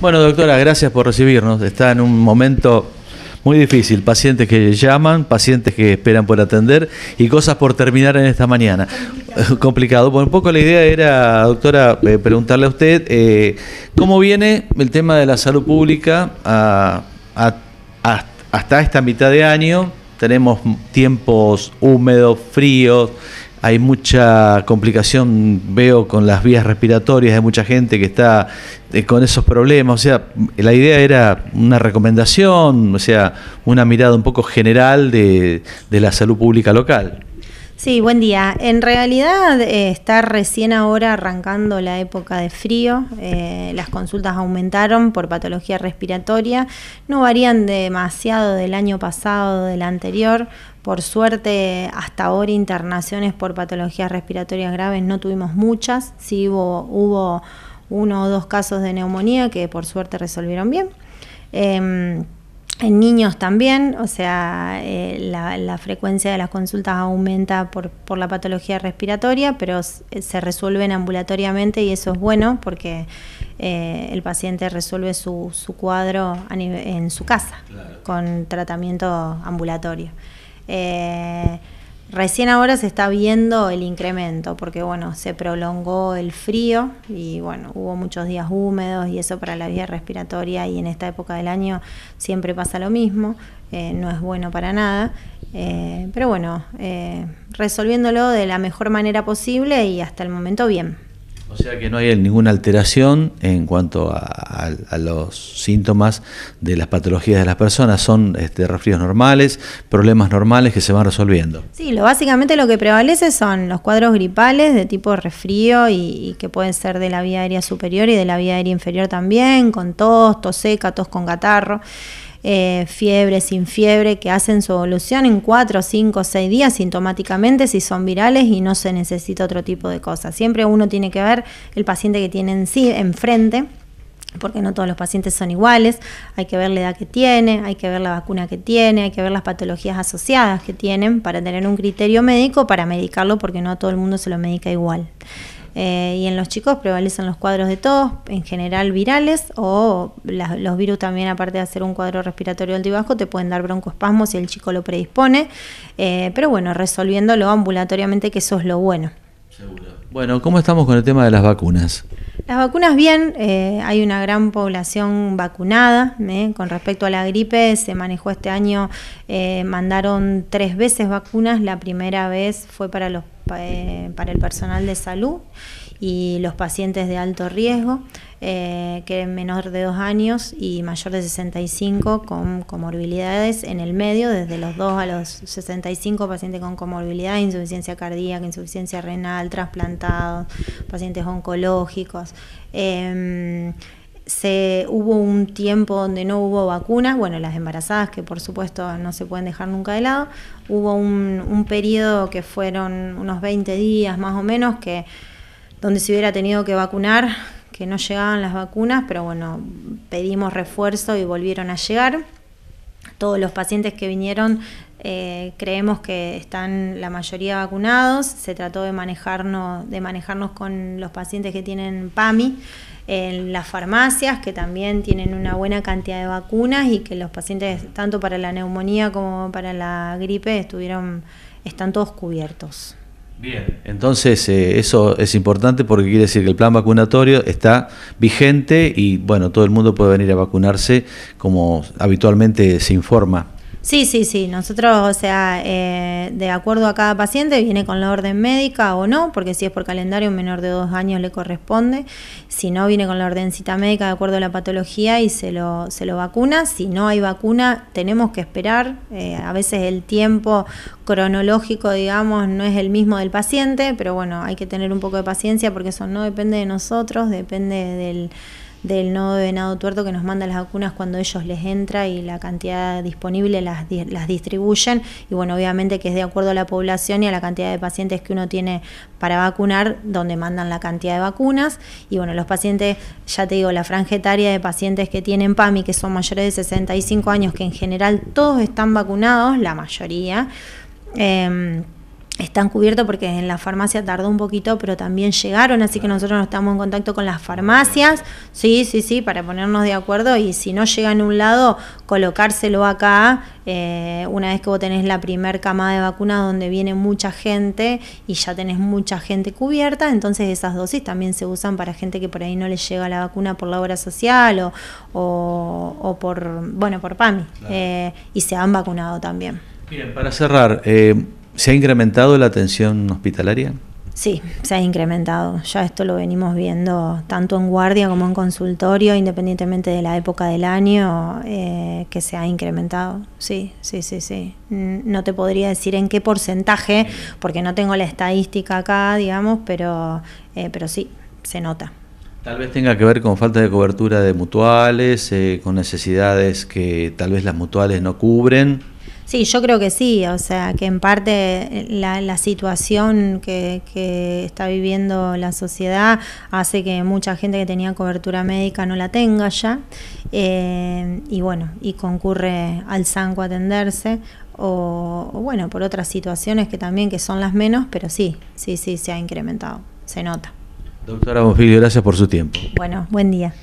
Bueno, doctora, gracias por recibirnos. Está en un momento muy difícil. Pacientes que llaman, pacientes que esperan por atender y cosas por terminar en esta mañana. Complicado. Complicado. Bueno, un poco la idea era, doctora, eh, preguntarle a usted eh, cómo viene el tema de la salud pública hasta esta mitad de año. Tenemos tiempos húmedos, fríos hay mucha complicación, veo, con las vías respiratorias, hay mucha gente que está eh, con esos problemas. O sea, la idea era una recomendación, o sea, una mirada un poco general de la salud pública local. Sí, buen día. En realidad eh, está recién ahora arrancando la época de frío. Eh, las consultas aumentaron por patología respiratoria. No varían demasiado del año pasado, del anterior. Por suerte, hasta ahora internaciones por patologías respiratorias graves no tuvimos muchas. Sí hubo, uno o dos casos de neumonía que por suerte resolvieron bien. Em, en niños también, o sea, eh, la, frecuencia de las consultas aumenta por, la patología respiratoria, pero eh, se resuelven ambulatoriamente y eso es bueno porque eh, el paciente resuelve su, su cuadro en su casa con tratamiento ambulatorio. Eh, Recién ahora se está viendo el incremento, porque bueno, se prolongó el frío y bueno, hubo muchos días húmedos y eso para la vía respiratoria y en esta época del año siempre pasa lo mismo, eh, no es bueno para nada. Eh, pero bueno, eh, resolviéndolo de la mejor manera posible y hasta el momento bien. O sea que no hay ninguna alteración en cuanto a, los síntomas de las patologías de las personas. Son este, resfríos normales, problemas normales que se van resolviendo. Sí, lo, básicamente lo que prevalece son los cuadros gripales de tipo resfrío y, y que pueden ser de la vía aérea superior y de la vía aérea inferior también, con tos, tos seca, tos con catarro. Eh, fiebre, sin fiebre, que hacen su evolución en 4, 5, 6 días sintomáticamente si son virales y no se necesita otro tipo de cosas. Siempre uno tiene que ver el paciente que tiene en sí, enfrente porque no todos los pacientes son iguales, hay que ver la edad que tiene, hay que ver la vacuna que tiene, hay que ver las patologías asociadas que tienen para tener un criterio médico para medicarlo, porque no a todo el mundo se lo medica igual. Eh, y en los chicos prevalecen los cuadros de todos en general virales, o los virus también, aparte de hacer un cuadro respiratorio alto te pueden dar broncoespasmos si el chico lo predispone. Eh, pero bueno, resolviéndolo ambulatoriamente, que eso es lo bueno. Seguro. Bueno, ¿cómo estamos con el tema de las vacunas? Las vacunas bien, eh, hay una gran población vacunada. Con respecto a la gripe, se manejó este año, mandaron tres veces vacunas. La primera vez fue para los eh, para el personal de salud y los pacientes de alto riesgo, eh, que menor de 2 años y mayor de 65 con comorbilidades en el medio, desde los 2 a los 65 pacientes con comorbilidad, insuficiencia cardíaca, insuficiencia renal, trasplantados, pacientes oncológicos. Em, se, hubo un tiempo donde no hubo vacunas, bueno, las embarazadas que por supuesto no se pueden dejar nunca de lado, hubo un, periodo que fueron unos 20 días más o menos que donde se hubiera tenido que vacunar, que no llegaban las vacunas, pero bueno, pedimos refuerzo y volvieron a llegar. Todos los pacientes que vinieron eh, creemos que están la mayoría vacunados. Se trató de manejarnos, de manejarnos con los pacientes que tienen PAMI en las farmacias, que también tienen una buena cantidad de vacunas y que los pacientes, tanto para la neumonía como para la gripe, estuvieron, están todos cubiertos. Bien, entonces eh, eso es importante porque quiere decir que el plan vacunatorio está vigente y bueno, todo el mundo puede venir a vacunarse como habitualmente se informa. Sí, sí, sí. Nosotros, o sea, eh, de acuerdo a cada paciente, viene con la orden médica o no, porque si es por calendario, un menor de dos años le corresponde. Si no, viene con la ordencita médica de acuerdo a la patología y se lo, se lo vacuna. Si no hay vacuna, tenemos que esperar. Eh, a veces el tiempo cronológico, digamos, no es el mismo del paciente, pero bueno, hay que tener un poco de paciencia porque eso no depende de nosotros, depende del del nodo de venado tuerto que nos manda las vacunas cuando ellos les entra y la cantidad disponible las, distribuyen. Y bueno, obviamente que es de acuerdo a la población y a la cantidad de pacientes que uno tiene para vacunar, donde mandan la cantidad de vacunas. Y bueno, los pacientes, ya te digo, la frangetaria de pacientes que tienen PAMI, que son mayores de 65 años, que en general todos están vacunados, la mayoría. Em, están cubiertos porque en la farmacia tardó un poquito, pero también llegaron, así que nosotros no estamos en contacto con las farmacias, sí, sí, sí, para ponernos de acuerdo y si no llega en un lado, colocárselo acá, eh, una vez que vos tenés la primer cama de vacuna donde viene mucha gente y ya tenés mucha gente cubierta, entonces esas dosis también se usan para gente que por ahí no le llega la vacuna por la obra social o, o, por, bueno, por PAMI, eh, y se han vacunado también. Bien, para cerrar, eh ¿Se ha incrementado la atención hospitalaria? Sí, se ha incrementado. Ya esto lo venimos viendo tanto en guardia como en consultorio, independientemente de la época del año, eh, que se ha incrementado. Sí, sí, sí, sí. No te podría decir en qué porcentaje, porque no tengo la estadística acá, digamos, pero, eh, pero sí, se nota. Tal vez tenga que ver con falta de cobertura de mutuales, eh, con necesidades que tal vez las mutuales no cubren. Sí, yo creo que sí, o sea, que en parte eh, la, situación que, está viviendo la sociedad hace que mucha gente que tenía cobertura médica no la tenga ya, eh, y bueno, y concurre al zanco a atenderse, o, bueno, por otras situaciones que también que son las menos, pero sí, sí, sí, se ha incrementado, se nota. Doctora Bonfilio, gracias por su tiempo. Bueno, buen día.